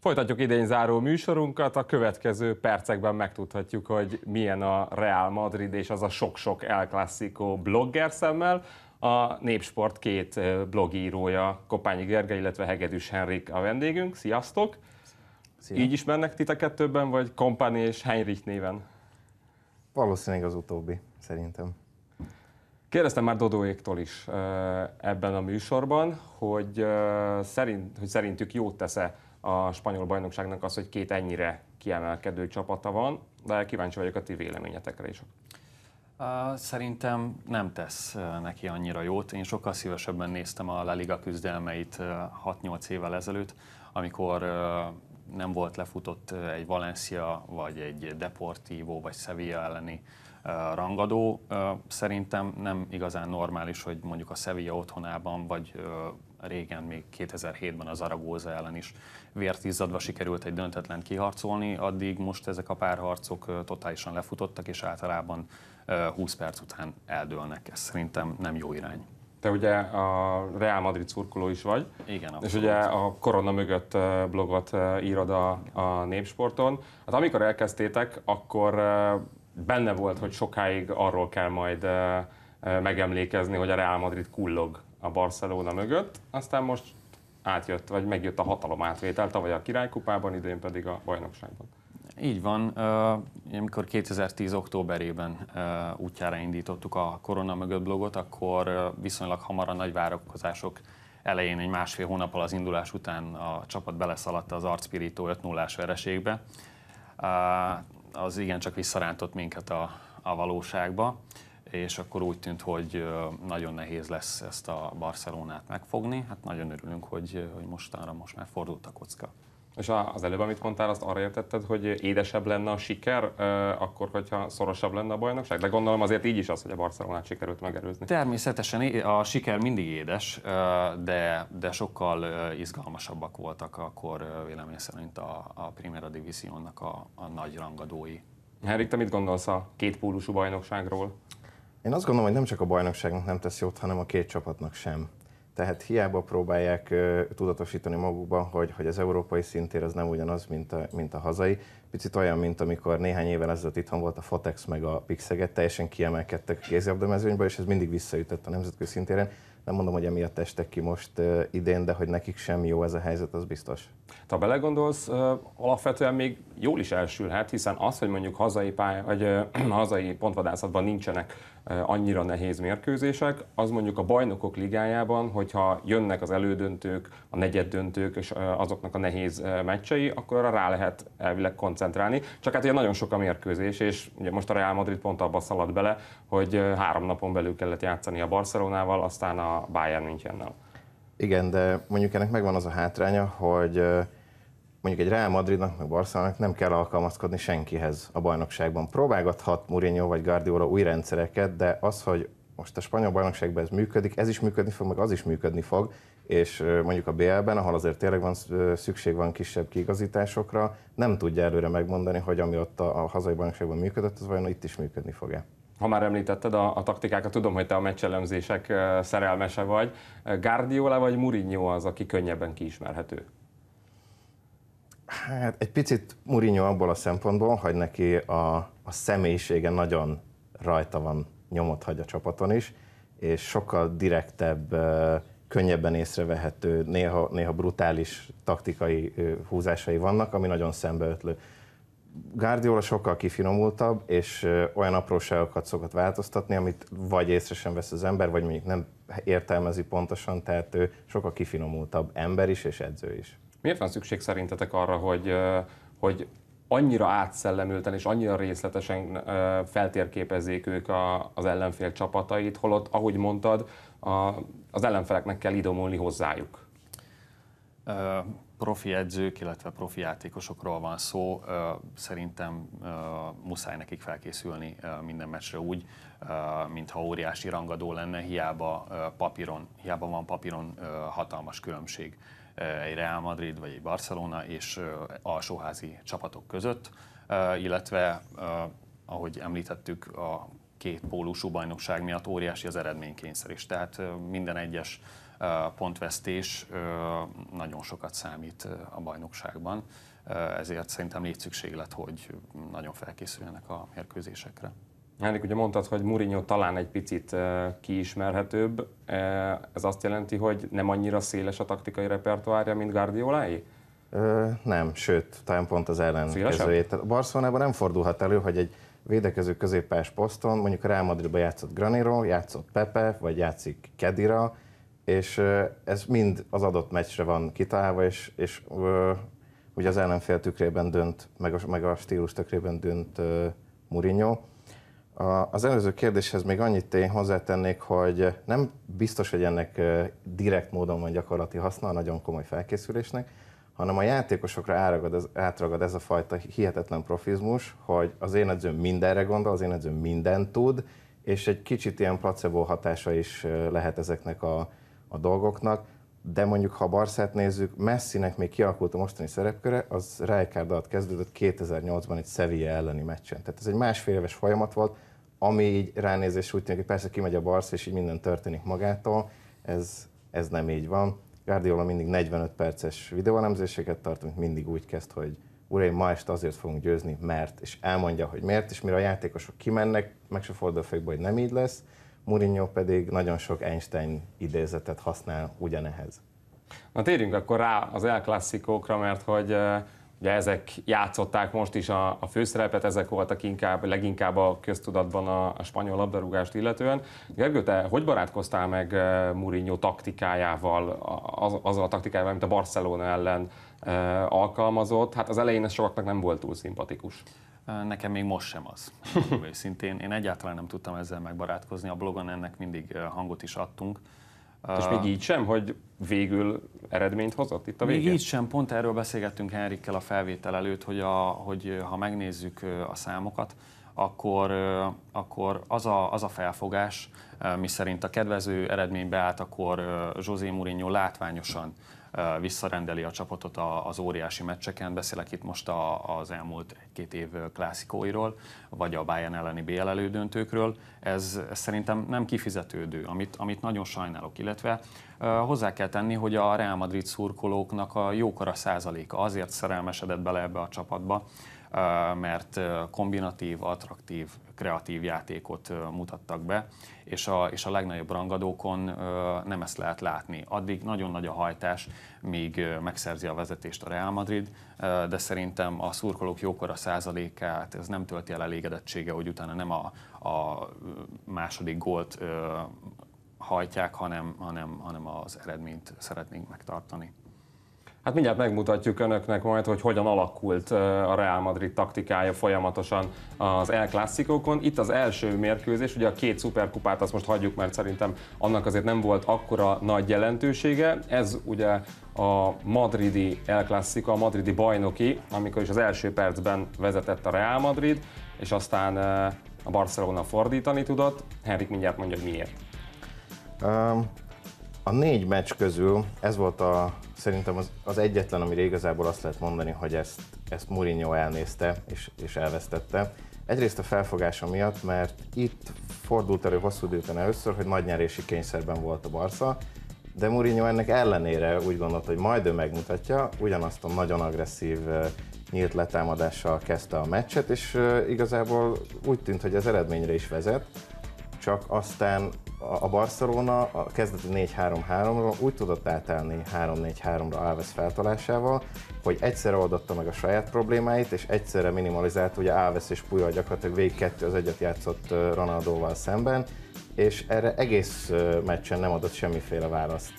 Folytatjuk idén záró műsorunkat, a következő percekben megtudhatjuk, hogy milyen a Real Madrid és az a sok-sok El Clasico blogger szemmel. A Népsport két blogírója, Kopányi Gergely, illetve Hegedűs Henrik a vendégünk. Sziasztok! Szia. Így ismernek titeket többen, vagy Kompani és Heinrich néven? Valószínűleg az utóbbi, szerintem. Kérdeztem már Dodóéktól is ebben a műsorban, hogy, szerint, hogy szerintük jót tesz-e a spanyol bajnokságnak az, hogy két ennyire kiemelkedő csapata van, de kíváncsi vagyok a ti véleményetekre is. Szerintem nem tesz neki annyira jót. Én sokkal szívesebben néztem a La Liga küzdelmeit 6-8 évvel ezelőtt, amikor nem volt lefutott egy Valencia, vagy egy Deportivo, vagy Sevilla elleni rangadó. Szerintem nem igazán normális, hogy mondjuk a Sevilla otthonában, vagy régen, még 2007-ben az Aragóza ellen is vértizzadva sikerült egy döntetlen kiharcolni, addig most ezek a párharcok totálisan lefutottak, és általában 20 perc után eldőlnek. Ez szerintem nem jó irány. Te ugye a Real Madrid szurkoló is vagy. Igen. Abszolút. És ugye a korona mögött blogot írod a, a Népsporton. Hát amikor elkezdtétek, akkor benne volt, hogy sokáig arról kell majd megemlékezni, hogy a Real Madrid kullog a Barcelona mögött, aztán most átjött, vagy megjött a hatalom átvétel, tavaly a királykupában, idén pedig a bajnokságban. Így van, amikor 2010. októberében útjára indítottuk a Korona mögött blogot, akkor viszonylag hamar a nagy várakozások elején, egy másfél hónappal az indulás után a csapat beleszaladta az arcpirító 5 0 vereségbe az igencsak visszarántott minket a, a valóságba, és akkor úgy tűnt, hogy nagyon nehéz lesz ezt a Barcelonát megfogni. Hát nagyon örülünk, hogy, hogy mostanra most már fordult a kocka. És az előbb, amit mondtál, azt arra értetted, hogy édesebb lenne a siker, akkor, hogyha szorosabb lenne a bajnokság? De gondolom azért így is az, hogy a Barcelonát sikerült megerőzni. Természetesen a siker mindig édes, de, de sokkal izgalmasabbak voltak akkor vélemény szerint a, a Primera Divisionnak a, a nagy rangadói. Henrik, te mit gondolsz a két pólusú bajnokságról? Én azt gondolom, hogy nem csak a bajnokságnak nem tesz jót, hanem a két csapatnak sem. Tehát hiába próbálják tudatosítani magukban, hogy, hogy az európai szintér az nem ugyanaz, mint a, mint a hazai. Picit olyan, mint amikor néhány évvel ezelőtt itthon volt a Fatex meg a Pixeget, teljesen kiemelkedtek a kézilabdamezőnybe, és ez mindig visszaütött a nemzetközi szintéren. Nem mondom, hogy emiatt estek ki most idén, de hogy nekik sem jó ez a helyzet, az biztos. Ha belegondolsz, alapvetően még jól is elsülhet, hiszen az, hogy mondjuk hazai, pálya, vagy, hazai pontvadászatban nincsenek annyira nehéz mérkőzések, az mondjuk a bajnokok ligájában, hogyha jönnek az elődöntők, a negyeddöntők és azoknak a nehéz meccsei, akkor arra rá lehet elvileg koncentrálni. Csak hát ugye nagyon sok a mérkőzés, és ugye most a Real Madrid pont abba szaladt bele, hogy három napon belül kellett játszani a Barcelonával, aztán a Bayern Münchennel. Igen, de mondjuk ennek megvan az a hátránya, hogy mondjuk egy Real Madridnak, meg Barcelonának nem kell alkalmazkodni senkihez a bajnokságban. Próbálgathat Mourinho vagy Guardiola új rendszereket, de az, hogy most a spanyol bajnokságban ez működik, ez is működni fog, meg az is működni fog, és mondjuk a BL-ben, ahol azért tényleg van szükség van kisebb kiigazításokra, nem tudja előre megmondani, hogy ami ott a, a hazai bajnokságban működött, az vajon itt is működni fog-e. Ha már említetted a, a taktikákat, tudom, hogy te a meccselemzések szerelmese vagy. Guardiola vagy Mourinho az, aki könnyebben kiismerhető? Hát egy picit Mourinho abból a szempontból, hogy neki a, a személyisége nagyon rajta van, nyomot hagy a csapaton is, és sokkal direktebb, könnyebben észrevehető, néha, néha brutális taktikai húzásai vannak, ami nagyon szembeötlő. Guardiola sokkal kifinomultabb, és olyan apróságokat szokott változtatni, amit vagy észre sem vesz az ember, vagy mondjuk nem értelmezi pontosan, tehát ő sokkal kifinomultabb ember is és edző is. Miért van szükség szerintetek arra, hogy, hogy annyira átszellemülten és annyira részletesen feltérképezzék ők a, az ellenfél csapatait, holott, ahogy mondtad, az ellenfeleknek kell idomulni hozzájuk? Uh, profi edzők, illetve profi játékosokról van szó, szerintem muszáj nekik felkészülni minden meccsre úgy, mintha óriási rangadó lenne, hiába papíron, hiába van papíron hatalmas különbség egy Real Madrid vagy egy Barcelona és alsóházi csapatok között, illetve ahogy említettük, a két pólusú bajnokság miatt óriási az eredménykényszer is. Tehát minden egyes pontvesztés nagyon sokat számít a bajnokságban, ezért szerintem létszükséglet, hogy nagyon felkészüljenek a mérkőzésekre. Henrik, ugye mondtad, hogy Mourinho talán egy picit kiismerhetőbb. Ez azt jelenti, hogy nem annyira széles a taktikai repertoárja, mint Guardioláé? nem, sőt, talán pont az ellenkezőjét. Barcelonában nem fordulhat elő, hogy egy védekező középpás poszton, mondjuk a Real Madridban játszott Graniro, játszott Pepe, vagy játszik Kedira, és ez mind az adott meccsre van kitalálva, és, és ugye az ellenfél tükrében dönt, meg a, meg a stílus tükrében dönt uh, Mourinho. Az előző kérdéshez még annyit én hozzátennék, hogy nem biztos, hogy ennek direkt módon van gyakorlati haszna, nagyon komoly felkészülésnek, hanem a játékosokra átragad ez, átragad ez a fajta hihetetlen profizmus, hogy az én edzőm mindenre gondol, az én edzőm mindent tud, és egy kicsit ilyen placebo hatása is lehet ezeknek a, a dolgoknak, de mondjuk ha Barszát nézzük, Messinek még kialakult a mostani szerepköre, az Rijkaard alatt kezdődött 2008-ban egy Sevilla elleni meccsen. Tehát ez egy másfél éves folyamat volt, ami így ránézés úgy tűnik, hogy persze kimegy a barsz, és így minden történik magától, ez, ez nem így van. Guardiola mindig 45 perces videóelemzéseket tart, amit mindig úgy kezd, hogy uraim, ma este azért fogunk győzni, mert, és elmondja, hogy miért, és mire a játékosok kimennek, meg se fordul a hogy nem így lesz. Mourinho pedig nagyon sok Einstein idézetet használ ugyanehez. Na térjünk akkor rá az El mert hogy eh, Ugye ezek játszották most is a, a főszerepet, ezek voltak inkább, leginkább a köztudatban a, a spanyol labdarúgást illetően. Gergő, te hogy barátkoztál meg eh, Mourinho taktikájával, az, azzal a taktikájával, amit a Barcelona ellen e, alkalmazott? Hát az elején ez sokaknak nem volt túl szimpatikus. Nekem még most sem az, őszintén. Én egyáltalán nem tudtam ezzel megbarátkozni, a blogon ennek mindig eh, hangot is adtunk. És még így sem, hogy végül eredményt hozott itt a végén? Még így sem, pont erről beszélgettünk Henrikkel a felvétel előtt, hogy, a, hogy ha megnézzük a számokat, akkor, akkor az, a, az a felfogás, mi szerint a kedvező eredmény beállt, akkor José Mourinho látványosan visszarendeli a csapatot az óriási meccseken, beszélek itt most az elmúlt egy-két év klászikóiról, vagy a Bayern elleni BL elődöntőkről, ez, ez szerintem nem kifizetődő, amit, amit nagyon sajnálok, illetve hozzá kell tenni, hogy a Real Madrid szurkolóknak a jókora százaléka azért szerelmesedett bele ebbe a csapatba, mert kombinatív, attraktív, kreatív játékot mutattak be, és a, és a legnagyobb rangadókon nem ezt lehet látni. Addig nagyon nagy a hajtás, míg megszerzi a vezetést a Real Madrid, de szerintem a szurkolók jókora százalékát ez nem tölti el elégedettsége, hogy utána nem a, a második gólt hajtják, hanem, hanem, hanem az eredményt szeretnénk megtartani. Hát mindjárt megmutatjuk önöknek majd, hogy hogyan alakult a Real Madrid taktikája folyamatosan az El Clasicókon. Itt az első mérkőzés, ugye a két szuperkupát azt most hagyjuk, mert szerintem annak azért nem volt akkora nagy jelentősége. Ez ugye a madridi El Clásico, a madridi bajnoki, amikor is az első percben vezetett a Real Madrid, és aztán a Barcelona fordítani tudott. Henrik mindjárt mondja, hogy miért. Um a négy meccs közül ez volt a, szerintem az, az egyetlen, amire igazából azt lehet mondani, hogy ezt, ezt Mourinho elnézte és, és elvesztette. Egyrészt a felfogása miatt, mert itt fordult elő hosszú időten először, hogy nagy nyerési kényszerben volt a Barca, de Mourinho ennek ellenére úgy gondolta, hogy majd ő megmutatja, ugyanazt a nagyon agresszív nyílt letámadással kezdte a meccset, és igazából úgy tűnt, hogy az eredményre is vezet, csak aztán a Barcelona a kezdeti 4-3-3-ról úgy tudott átállni 3-4-3-ra Alves feltalásával, hogy egyszerre oldotta meg a saját problémáit, és egyszerre minimalizált, ugye Alves és Puyol gyakorlatilag végig kettő az egyet játszott Ronaldóval szemben, és erre egész meccsen nem adott semmiféle választ.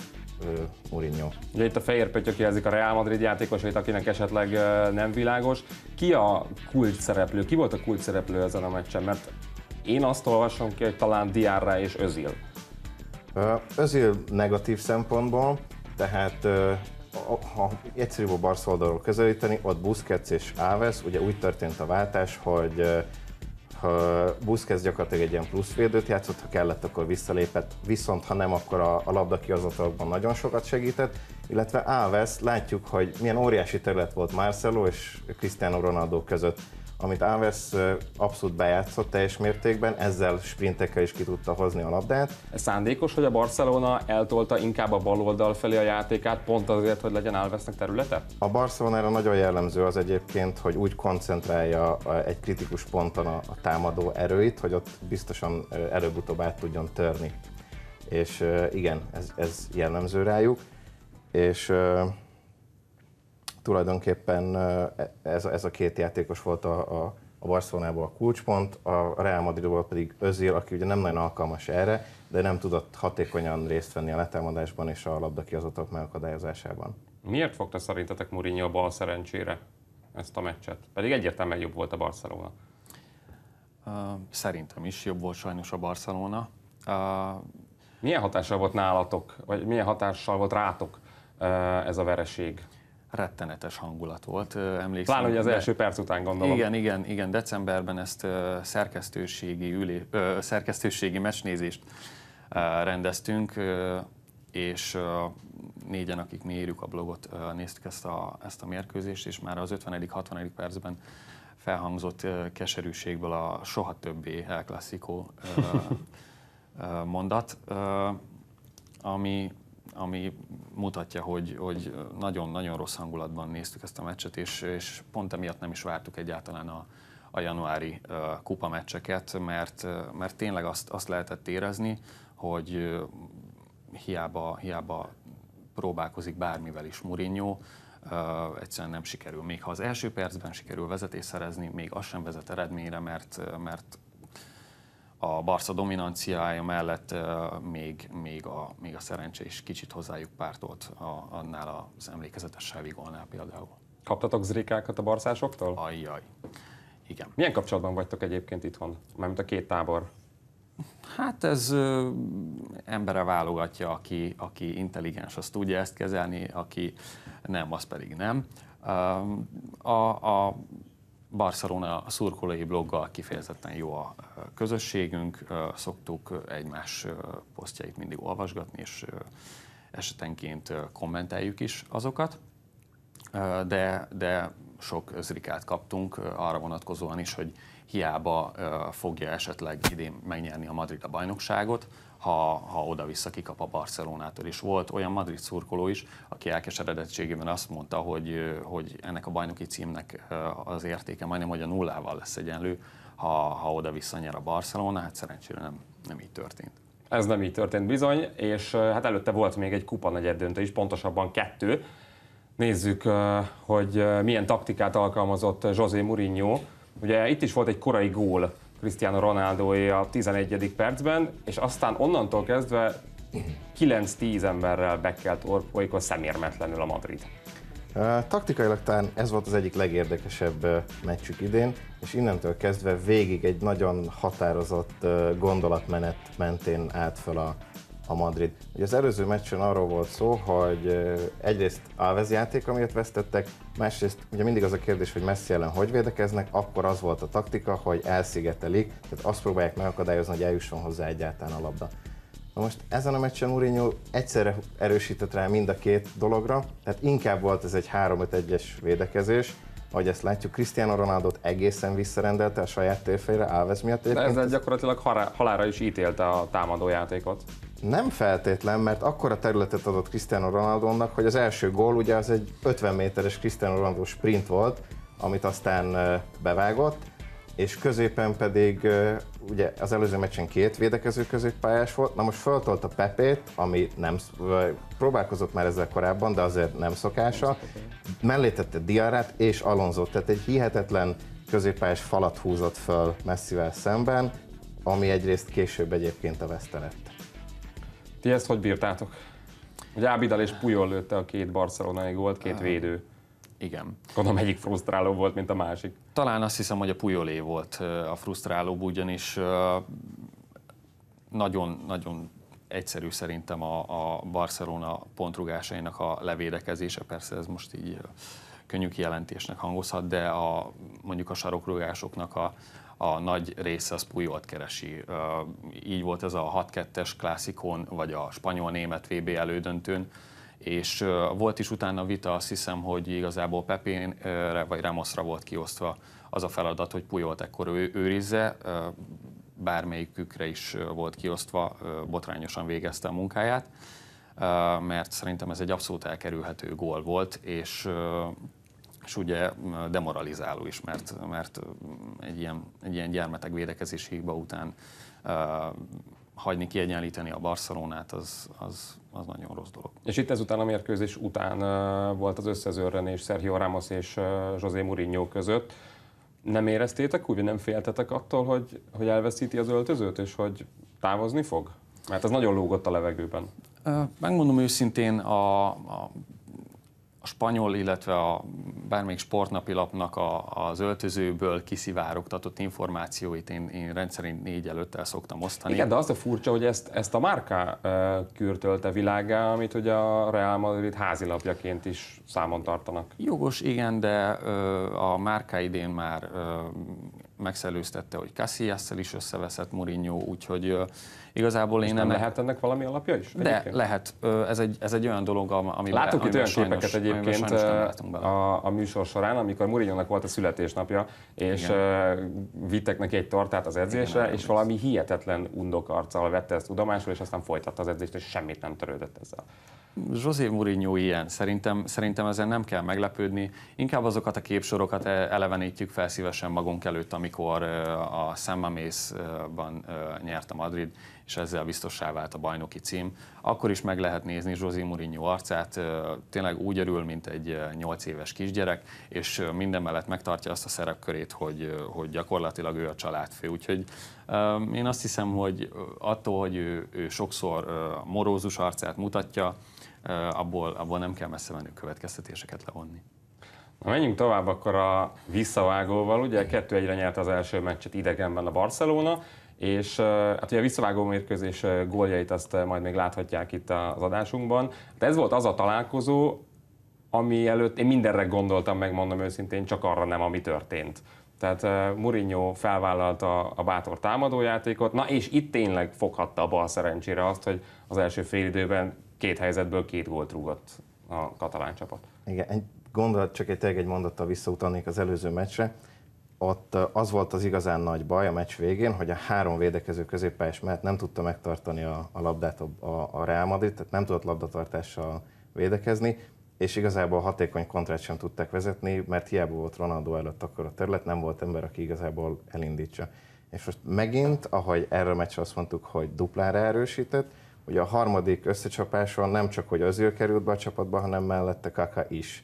Mourinho. Ugye itt a fehér pöttyök jelzik a Real Madrid játékosait, akinek esetleg nem világos. Ki a kulcs szereplő? Ki volt a kulcs szereplő ezen a meccsen? Mert én azt olvasom ki, hogy talán Diarra és Özil. Özil negatív szempontból, tehát ha egyszerűbb a Barcelonról közelíteni, ott Busquets és Áves, ugye úgy történt a váltás, hogy ha Busquets gyakorlatilag egy ilyen védőt játszott, ha kellett, akkor visszalépett, viszont ha nem, akkor a, a labda kihozatalokban nagyon sokat segített, illetve Áves, látjuk, hogy milyen óriási terület volt Marcelo és Cristiano Ronaldo között amit Alves abszolút bejátszott teljes mértékben, ezzel sprintekkel is ki tudta hozni a labdát. Szándékos, hogy a Barcelona eltolta inkább a bal oldal felé a játékát, pont azért, hogy legyen Alvesnek területe? A Barcelonára nagyon jellemző az egyébként, hogy úgy koncentrálja egy kritikus ponton a, a támadó erőit, hogy ott biztosan előbb-utóbb át tudjon törni. És igen, ez, ez jellemző rájuk. És tulajdonképpen ez, ez a két játékos volt a, a a Barcelonából a kulcspont, a Real Madridból pedig Özil, aki ugye nem nagyon alkalmas erre, de nem tudott hatékonyan részt venni a letámadásban és a labda kiazatok megakadályozásában. Miért fogta szerintetek Mourinho a bal szerencsére ezt a meccset? Pedig egyértelműen jobb volt a Barcelona. szerintem is jobb volt sajnos a Barcelona. milyen hatással volt nálatok, vagy milyen hatással volt rátok ez a vereség? rettenetes hangulat volt. Emlékszem, Pláne, hogy az de... első perc után gondolom. Igen, igen, igen. Decemberben ezt szerkesztőségi, ülé, szerkesztőségi meccsnézést rendeztünk, és négyen, akik mi írjuk a blogot, néztük ezt a, ezt a mérkőzést, és már az 50 60 percben felhangzott keserűségből a soha többé El Clasico mondat, ami ami mutatja, hogy, hogy nagyon-nagyon rossz hangulatban néztük ezt a meccset, és, és pont emiatt nem is vártuk egyáltalán a, a januári uh, meccseket, mert, mert tényleg azt, azt lehetett érezni, hogy uh, hiába, hiába próbálkozik bármivel is Mourinho, uh, egyszerűen nem sikerül. Még ha az első percben sikerül vezetés szerezni, még az sem vezet eredményre, mert, mert a Barca dominanciája mellett még, még, a, még a szerencse is kicsit hozzájuk pártolt a, annál az emlékezetes Sávi például. Kaptatok zrikákat a barszásoktól? Ajjaj, igen. Milyen kapcsolatban vagytok egyébként itthon, mármint a két tábor? Hát ez ö, embere válogatja, aki, aki intelligens, az tudja ezt kezelni, aki nem, az pedig nem. A, a Barcelona a szurkolói bloggal kifejezetten jó a közösségünk, szoktuk egymás posztjait mindig olvasgatni, és esetenként kommenteljük is azokat, de, de sok zrikát kaptunk arra vonatkozóan is, hogy hiába fogja esetleg idén megnyerni a Madrid a bajnokságot, ha, ha oda-vissza kikap a Barcelonától. És volt olyan Madrid szurkoló is, aki elkeseredettségében azt mondta, hogy, hogy ennek a bajnoki címnek az értéke majdnem, hogy a nullával lesz egyenlő, ha, ha oda-vissza nyer a Barcelona, hát szerencsére nem, nem így történt. Ez nem így történt bizony, és hát előtte volt még egy kupa negyeddöntő is, pontosabban kettő. Nézzük, hogy milyen taktikát alkalmazott José Mourinho. Ugye itt is volt egy korai gól Cristiano ronaldo a 11. percben, és aztán onnantól kezdve 9-10 emberrel bekelt Orpoikhoz szemérmetlenül a Madrid. Taktikailag talán ez volt az egyik legérdekesebb meccsük idén, és innentől kezdve végig egy nagyon határozott gondolatmenet mentén állt fel a a Madrid. Ugye az előző meccsen arról volt szó, hogy egyrészt Alves játék, amiért vesztettek, másrészt ugye mindig az a kérdés, hogy Messi ellen hogy védekeznek, akkor az volt a taktika, hogy elszigetelik, tehát azt próbálják megakadályozni, hogy eljusson hozzá egyáltalán a labda. Na most ezen a meccsen Mourinho egyszerre erősített rá mind a két dologra, tehát inkább volt ez egy 3-5-1-es védekezés, ahogy ezt látjuk, Cristiano ronaldo egészen visszarendelte a saját térfére Alves miatt. De ezzel gyakorlatilag halára is ítélte a támadójátékot. Nem feltétlen, mert akkor a területet adott Cristiano Ronaldo-nak, hogy az első gól ugye az egy 50 méteres Cristiano Ronaldo sprint volt, amit aztán bevágott, és középen pedig ugye az előző meccsen két védekező középpályás volt, na most föltolt a Pepét, ami nem, próbálkozott már ezzel korábban, de azért nem szokása, mellé tette Diarát és Alonso, tehát egy hihetetlen középpályás falat húzott föl messzivel szemben, ami egyrészt később egyébként a vesztelett. Ti ezt hogy bírtátok? Hogy Ábidal és Pujol lőtte a két barcelonai gólt, két védő. Igen. Gondolom egyik frusztráló volt, mint a másik. Talán azt hiszem, hogy a Pujolé volt a frusztrálóbb, ugyanis nagyon-nagyon egyszerű szerintem a, a Barcelona pontrugásainak a levédekezése. Persze ez most így könnyű kijelentésnek hangozhat, de a, mondjuk a sarokrugásoknak a, a nagy része az Pujolt keresi. Így volt ez a 6-2-es klászikon, vagy a spanyol-német VB elődöntőn, és volt is utána vita, azt hiszem, hogy igazából Pepénre vagy Ramosra volt kiosztva az a feladat, hogy Pujolt ekkor ő, őrizze, bármelyikükre is volt kiosztva, botrányosan végezte a munkáját, mert szerintem ez egy abszolút elkerülhető gól volt, és és ugye mm, demoralizáló is, mert, mert mm, egy, ilyen, egy ilyen gyermeteg védekezési hiba után uh, hagyni kiegyenlíteni a Barcelonát, az, az, az nagyon rossz dolog. És itt ezután a mérkőzés után uh, volt az összezörrenés Sergio Ramos és uh, José Mourinho között. Nem éreztétek úgy, nem féltetek attól, hogy, hogy elveszíti az öltözőt, és hogy távozni fog? Mert ez nagyon lógott a levegőben. Megmondom őszintén, a, a a spanyol, illetve a bármelyik sportnapilapnak a, az öltözőből kiszivárogtatott információit én, én rendszerint négy előtt el szoktam osztani. Igen, de az a furcsa, hogy ezt, ezt a márka e, kürtölte világá, amit ugye a Real Madrid házilapjaként is számon tartanak. Jogos, igen, de a márka idén már megszelőztette, hogy casillas is összeveszett Mourinho, úgyhogy igazából én nem... nem lehet ennek valami alapja is? De egyébként? lehet. Ez egy, ez egy olyan dolog, ami Látok itt olyan képeket egyébként a, a műsor során, amikor mourinho volt a születésnapja, és Igen. vittek neki egy tartát az edzésre, Igen, és valami hihetetlen undok arccal vette ezt tudomásul, és aztán folytatta az edzést, és semmit nem törődött ezzel. José Mourinho ilyen. Szerintem, szerintem ezen nem kell meglepődni. Inkább azokat a képsorokat e, elevenítjük fel szívesen magunk előtt, amikor e, a San Mamésban e, nyert a Madrid, és ezzel biztossá vált a bajnoki cím. Akkor is meg lehet nézni Zsózi Mourinho arcát, tényleg úgy örül, mint egy 8 éves kisgyerek, és minden mellett megtartja azt a szerepkörét, hogy, hogy gyakorlatilag ő a családfő. Úgyhogy én azt hiszem, hogy attól, hogy ő, ő sokszor morózus arcát mutatja, abból, abból nem kell messze menő következtetéseket levonni. Na menjünk tovább akkor a visszavágóval. Ugye kettő egyre nyert az első meccset idegenben a Barcelona, és hát ugye a visszavágó mérkőzés góljait azt majd még láthatják itt az adásunkban. De hát ez volt az a találkozó, ami előtt én mindenre gondoltam, megmondom őszintén, csak arra nem, ami történt. Tehát Mourinho felvállalta a bátor támadójátékot, na és itt tényleg foghatta a bal szerencsére azt, hogy az első időben két helyzetből két gólt rúgott a katalán csapat. Igen, egy gondolat, csak egy, egy mondattal visszautalnék az előző meccsre ott az volt az igazán nagy baj a meccs végén, hogy a három védekező középpályás mellett nem tudta megtartani a, a labdát a, a, a Real Madrid, tehát nem tudott labdatartással védekezni, és igazából hatékony kontrát sem tudták vezetni, mert hiába volt Ronaldo előtt akkor a terület, nem volt ember, aki igazából elindítsa. És most megint, ahogy erre a meccsre azt mondtuk, hogy duplára erősített, hogy a harmadik összecsapáson nem csak, hogy Özil került be a csapatba, hanem mellette Kaka is.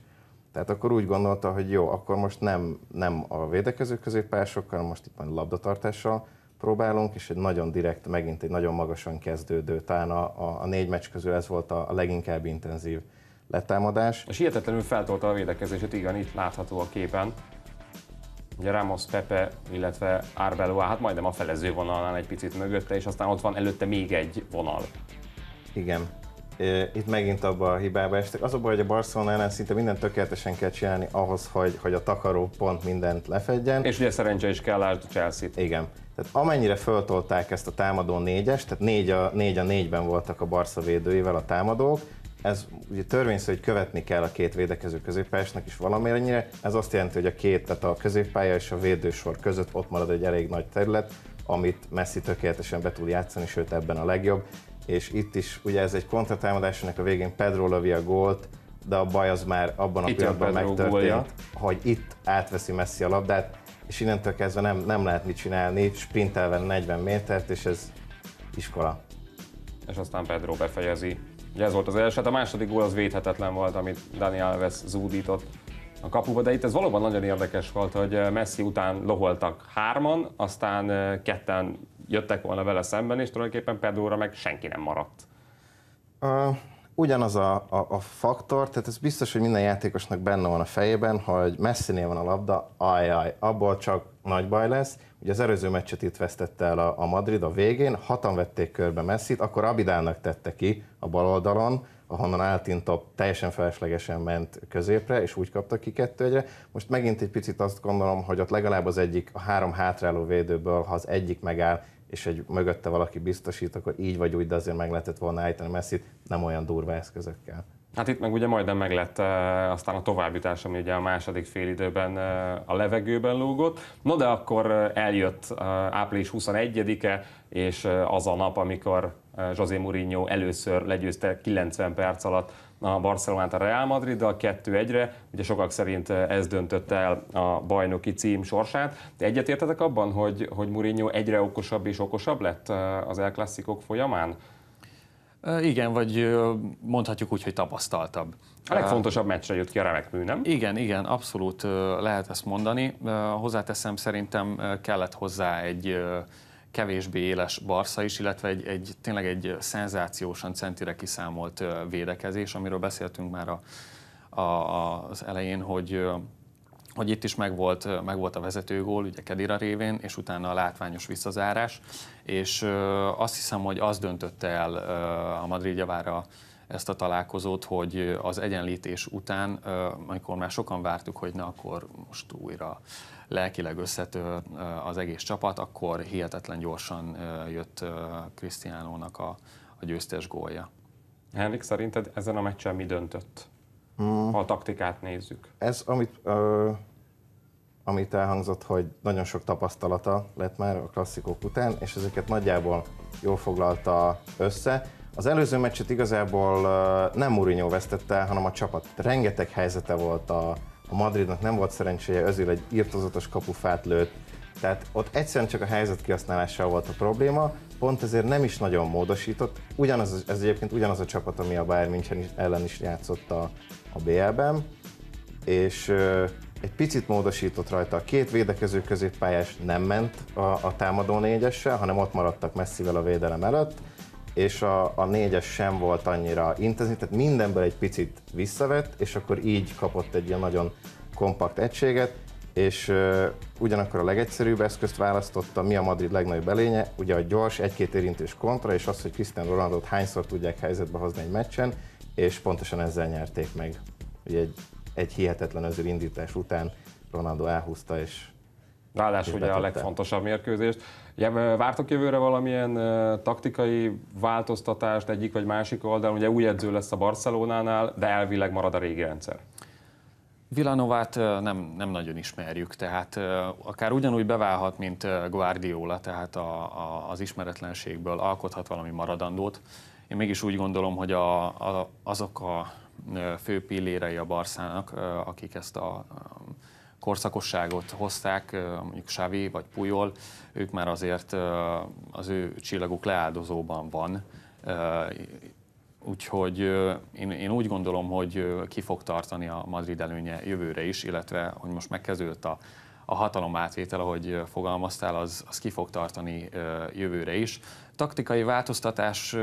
Tehát akkor úgy gondolta, hogy jó, akkor most nem, nem a védekező középpásokkal, most itt majd labdatartással próbálunk, és egy nagyon direkt, megint egy nagyon magasan kezdődő, talán a, a, a négy meccs közül ez volt a, a leginkább intenzív letámadás. És hihetetlenül feltolta a védekezését, igen, itt látható a képen. Ugye Ramos, Pepe, illetve Arbeloa, hát majdnem a felező vonalán egy picit mögötte, és aztán ott van előtte még egy vonal. Igen, itt megint abba a hibába estek. Az a baj, hogy a ellen szinte mindent tökéletesen kell csinálni ahhoz, hogy, hogy a takaró pont mindent lefedjen. És ugye szerencse is kell, lásd a chelsea -t. Igen. Tehát amennyire föltolták ezt a támadó négyes, tehát négy a, négy a négyben voltak a Barca védőivel a támadók, ez ugye törvényszerű, hogy követni kell a két védekező középpályásnak is valamennyire. Ez azt jelenti, hogy a két, tehát a középpálya és a védősor között ott marad egy elég nagy terület, amit Messi tökéletesen be tud játszani, sőt ebben a legjobb és itt is ugye ez egy kontratámadás, ennek a végén Pedro lövi a gólt, de a baj az már abban a itt pillanatban megtörtént, gólja. hogy itt átveszi Messi a labdát, és innentől kezdve nem, nem lehet mit csinálni, sprintelve 40 métert, és ez iskola. És aztán Pedro befejezi. Ugye ez volt az első, hát a második gól az védhetetlen volt, amit Daniel Alves zúdított a kapuba, de itt ez valóban nagyon érdekes volt, hogy Messi után loholtak hárman, aztán eh, ketten jöttek volna vele szemben, és tulajdonképpen Pedóra meg senki nem maradt. Uh, ugyanaz a, a, a faktor, tehát ez biztos, hogy minden játékosnak benne van a fejében, hogy messzinél van a labda, ajaj, abból csak nagy baj lesz. Ugye az előző meccset itt vesztette el a, Madrid a végén, hatan vették körbe Messi-t, akkor Abidának tette ki a bal oldalon, ahonnan Altintop teljesen feleslegesen ment középre, és úgy kapta ki kettő egyre. Most megint egy picit azt gondolom, hogy ott legalább az egyik, a három hátráló védőből, ha az egyik megáll, és egy mögötte valaki biztosít, akkor így vagy úgy, de azért meg lehetett volna állítani messi nem olyan durva eszközökkel. Hát itt meg ugye majdnem meglett eh, aztán a továbbítás, ami ugye a második félidőben eh, a levegőben lógott. No de akkor eh, eljött április 21-e, és az a nap, amikor José Mourinho először legyőzte 90 perc alatt a Barcelonát a Real a 2-1-re. Ugye sokak szerint ez döntötte el a bajnoki cím sorsát. De egyetértetek abban, hogy, hogy Mourinho egyre okosabb és okosabb lett az El folyamán? Igen, vagy mondhatjuk úgy, hogy tapasztaltabb. A legfontosabb meccsre jött ki a remek mű, nem? Igen, igen, abszolút lehet ezt mondani. Hozzáteszem, szerintem kellett hozzá egy kevésbé éles barsza is, illetve egy, egy tényleg egy szenzációsan centire kiszámolt védekezés, amiről beszéltünk már a, a, az elején, hogy hogy itt is megvolt, megvolt a vezetőgól, ugye Kedira révén, és utána a látványos visszazárás, és azt hiszem, hogy az döntötte el a Madrid javára ezt a találkozót, hogy az egyenlítés után, amikor már sokan vártuk, hogy na akkor most újra lelkileg összetör az egész csapat, akkor hihetetlen gyorsan jött Krisztiánónak a, a győztes gólja. Henrik, szerinted ezen a meccsen mi döntött? Hmm. ha a taktikát nézzük. Ez, amit, ö, amit elhangzott, hogy nagyon sok tapasztalata lett már a klasszikok után, és ezeket nagyjából jól foglalta össze. Az előző meccset igazából nem Mourinho vesztette, hanem a csapat. Rengeteg helyzete volt a, a Madridnak, nem volt szerencséje, Özil egy írtozatos kapufát lőtt, tehát ott egyszerűen csak a helyzet kihasználással volt a probléma, pont ezért nem is nagyon módosított. Ugyanaz, ez egyébként ugyanaz a csapat, ami a Bayern München ellen is játszott a a BL-ben, és egy picit módosított rajta. A két védekező középpályás nem ment a, a támadó négyessel, hanem ott maradtak messzivel a védelem előtt, és a, a négyes sem volt annyira intenzív, tehát mindenből egy picit visszavett, és akkor így kapott egy ilyen nagyon kompakt egységet, és uh, ugyanakkor a legegyszerűbb eszközt választotta, mi a Madrid legnagyobb belénye, ugye a gyors, egy-két érintés kontra, és az, hogy Cristiano Ronaldo-t hányszor tudják helyzetbe hozni egy meccsen, és pontosan ezzel nyerték meg. Ugye egy, egy hihetetlen özül indítás után Ronaldo elhúzta, és Ráadásul ugye a legfontosabb mérkőzést. Ugye, vártok jövőre valamilyen uh, taktikai változtatást egyik vagy másik oldalon? Ugye új edző lesz a Barcelonánál, de elvileg marad a régi rendszer. Villanovát nem, nem nagyon ismerjük, tehát akár ugyanúgy beválhat, mint Guardiola, tehát a, a, az ismeretlenségből alkothat valami maradandót. Én mégis úgy gondolom, hogy a, a, azok a fő pillérei a Barszának, akik ezt a korszakosságot hozták, mondjuk Xavi vagy Pujol, ők már azért az ő csillaguk leáldozóban van. Úgyhogy én, én úgy gondolom, hogy ki fog tartani a Madrid előnye jövőre is, illetve hogy most megkezdődött a a hatalomátvétel, ahogy fogalmaztál, az, az ki fog tartani jövőre is. Taktikai változtatás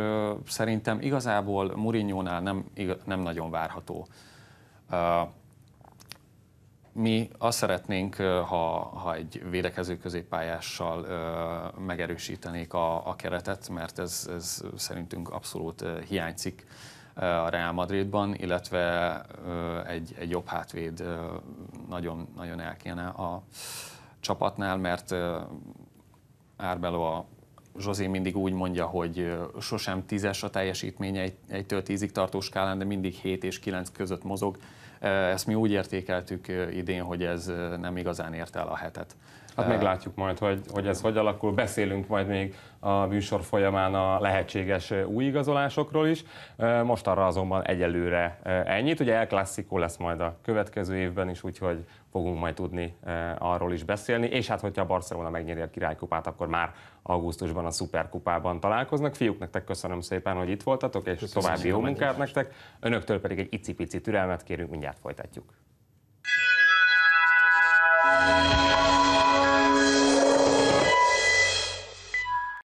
szerintem igazából mourinho nem, nem nagyon várható. Mi azt szeretnénk, ha, ha egy védekező középpályással megerősítenék a, a keretet, mert ez, ez szerintünk abszolút hiányzik a Real Madridban, illetve egy, egy jobb hátvéd nagyon, nagyon elkéne a csapatnál, mert Árbelo a Zsozé mindig úgy mondja, hogy sosem tízes a teljesítménye egytől tízig tartó skálán, de mindig 7 és 9 között mozog. Ezt mi úgy értékeltük idén, hogy ez nem igazán ért el a hetet. Hát meglátjuk majd, hogy, hogy ez hogy alakul. Beszélünk majd még a műsor folyamán a lehetséges új igazolásokról is. Most arra azonban egyelőre ennyit. Ugye El Clasico lesz majd a következő évben is, úgyhogy fogunk majd tudni arról is beszélni. És hát, hogyha a Barcelona megnyeri a királykupát, akkor már augusztusban a szuperkupában találkoznak. Fiúk, nektek köszönöm szépen, hogy itt voltatok, és köszönöm további jó munkát nektek. Önöktől pedig egy icipici türelmet kérünk, mindjárt folytatjuk.